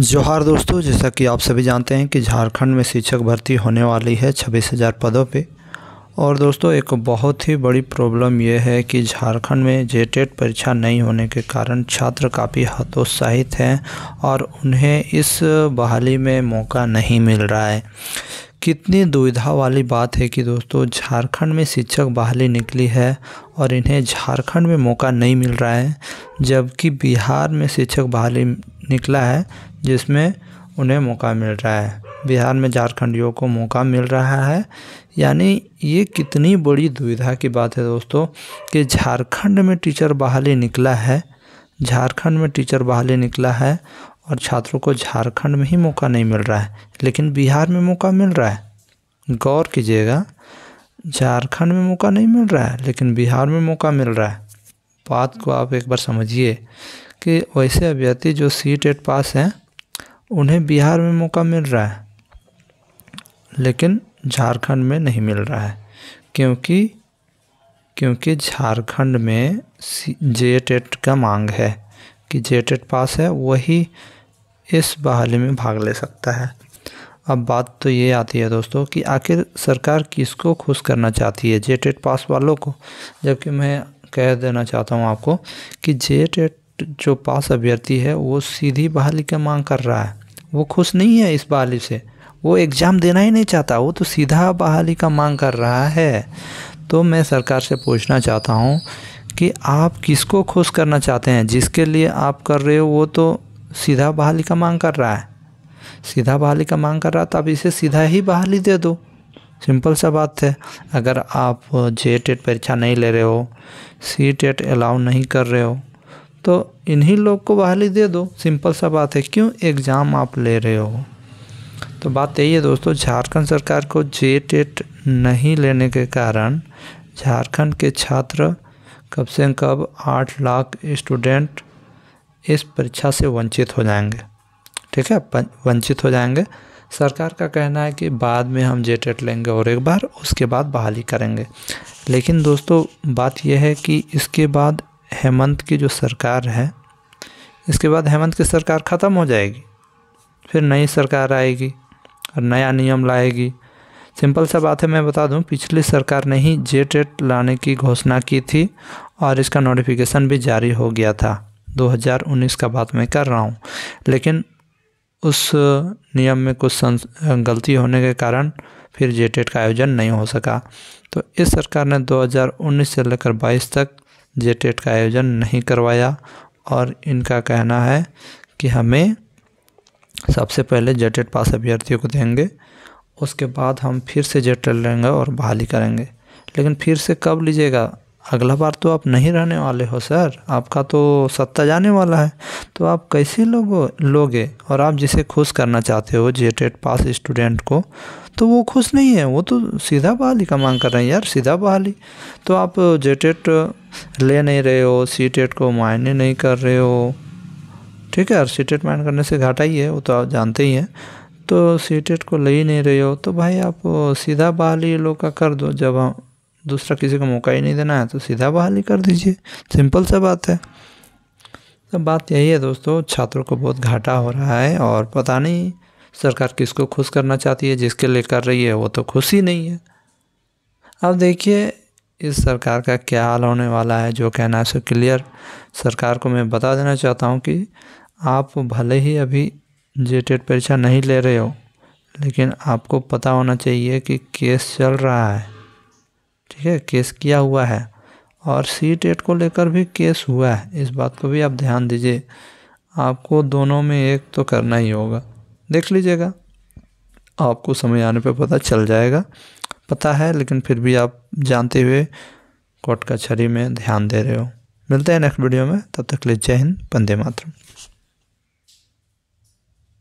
जोहार दोस्तों जैसा कि आप सभी जानते हैं कि झारखंड में शिक्षक भर्ती होने वाली है छब्बीस हज़ार पदों पे और दोस्तों एक बहुत ही बड़ी प्रॉब्लम यह है कि झारखंड में टेट परीक्षा नहीं होने के कारण छात्र काफ़ी हतोत्साहित हैं और उन्हें इस बहाली में मौका नहीं मिल रहा है कितनी दुविधा वाली बात है कि दोस्तों झारखंड में शिक्षक बहाली निकली है और इन्हें झारखंड में मौका नहीं मिल रहा है जबकि बिहार में शिक्षक बहाली निकला है जिसमें उन्हें मौका मिल रहा है बिहार में झारखंडियों को मौका मिल रहा है यानी ये कितनी बड़ी दुविधा की बात है दोस्तों कि झारखंड में टीचर बहाली निकला है झारखंड में टीचर बहाली निकला है और छात्रों को झारखंड में ही मौका नहीं मिल रहा है लेकिन बिहार में मौका मिल रहा है गौर कीजिएगा झारखंड में मौका नहीं मिल रहा है लेकिन बिहार में मौका मिल रहा है बात को आप एक बार समझिए कि वैसे अभ्यर्थी जो सी टेट पास हैं उन्हें बिहार में मौका मिल रहा है लेकिन झारखंड में नहीं मिल रहा है क्योंकि क्योंकि झारखंड में जे टेट का मांग है कि जे टेट पास है वही इस बहाली में भाग ले सकता है अब बात तो ये आती है दोस्तों कि आखिर सरकार किसको खुश करना चाहती है जे टेट पास वालों को जबकि मैं कह देना चाहता हूँ आपको कि जे टेट जो पास अभ्यर्थी है वो सीधी बहाली का मांग कर रहा है वो खुश नहीं है इस बहाली से वो एग्ज़ाम देना ही नहीं चाहता वो तो सीधा बहाली का मांग कर रहा है तो मैं सरकार से पूछना चाहता हूँ कि आप किसको खुश करना चाहते हैं जिसके लिए आप कर रहे हो वो तो सीधा बहाली का मांग कर रहा है सीधा बहाली का मांग कर रहा तो अब इसे सीधा ही बहाली दे दो सिंपल सा बात है अगर आप जे टेट परीक्षा नहीं ले रहे हो सी टेट अलाउ नहीं कर रहे हो तो इन्हीं लोग को बहाली दे दो सिंपल सा बात है क्यों एग्ज़ाम आप ले रहे हो तो बात यही है दोस्तों झारखंड सरकार को जे टेट नहीं लेने के कारण झारखंड के छात्र कब से कब आठ लाख स्टूडेंट इस परीक्षा से वंचित हो जाएंगे ठीक है वंचित हो जाएंगे सरकार का कहना है कि बाद में हम जे टेट लेंगे और एक बार उसके बाद बहाली करेंगे लेकिन दोस्तों बात यह है कि इसके बाद हेमंत की जो सरकार है इसके बाद हेमंत की सरकार ख़त्म हो जाएगी फिर नई सरकार आएगी और नया नियम लाएगी सिंपल सा बात है मैं बता दूं पिछली सरकार ने ही जे टेट लाने की घोषणा की थी और इसका नोटिफिकेशन भी जारी हो गया था 2019 का बात मैं कर रहा हूं लेकिन उस नियम में कुछ गलती होने के कारण फिर जे टेट का आयोजन नहीं हो सका तो इस सरकार ने 2019 से लेकर 22 तक जे टेट का आयोजन नहीं करवाया और इनका कहना है कि हमें सबसे पहले जे टेट पास अभ्यर्थियों को देंगे उसके बाद हम फिर से टेट लेंगे और बहाली करेंगे लेकिन फिर से कब लीजिएगा अगला बार तो आप नहीं रहने वाले हो सर आपका तो सत्ता जाने वाला है तो आप कैसे लोगो लोगे और आप जिसे खुश करना चाहते हो जे टेट पास स्टूडेंट को तो वो खुश नहीं है वो तो सीधा बहाली का मांग कर रहे हैं यार सीधा बहाली तो आप जे टेट ले नहीं रहे हो सी टेट को मायने नहीं कर रहे हो ठीक है यार सी टेट मायने करने से घाटा ही है वो तो आप जानते ही हैं तो सी टेट को ले ही नहीं रहे हो तो भाई आप सीधा बहाली लोग का कर दो जब हम दूसरा किसी को मौका ही नहीं देना है तो सीधा बहाली कर दीजिए सिंपल सा बात है तो बात यही है दोस्तों छात्रों को बहुत घाटा हो रहा है और पता नहीं सरकार किसको खुश करना चाहती है जिसके लिए कर रही है वो तो खुश ही नहीं है अब देखिए इस सरकार का क्या हाल होने वाला है जो कहना है सो क्लियर सरकार को मैं बता देना चाहता हूँ कि आप भले ही अभी जे टेट परीक्षा नहीं ले रहे हो लेकिन आपको पता होना चाहिए कि केस चल रहा है ठीक है केस किया हुआ है और सी टेट को लेकर भी केस हुआ है इस बात को भी आप ध्यान दीजिए आपको दोनों में एक तो करना ही होगा देख लीजिएगा आपको समय आने पर पता चल जाएगा पता है लेकिन फिर भी आप जानते हुए कोर्ट कचहरी में ध्यान दे रहे हो मिलते हैं नेक्स्ट वीडियो में तब तक ले जय हिंद बंदे मातरम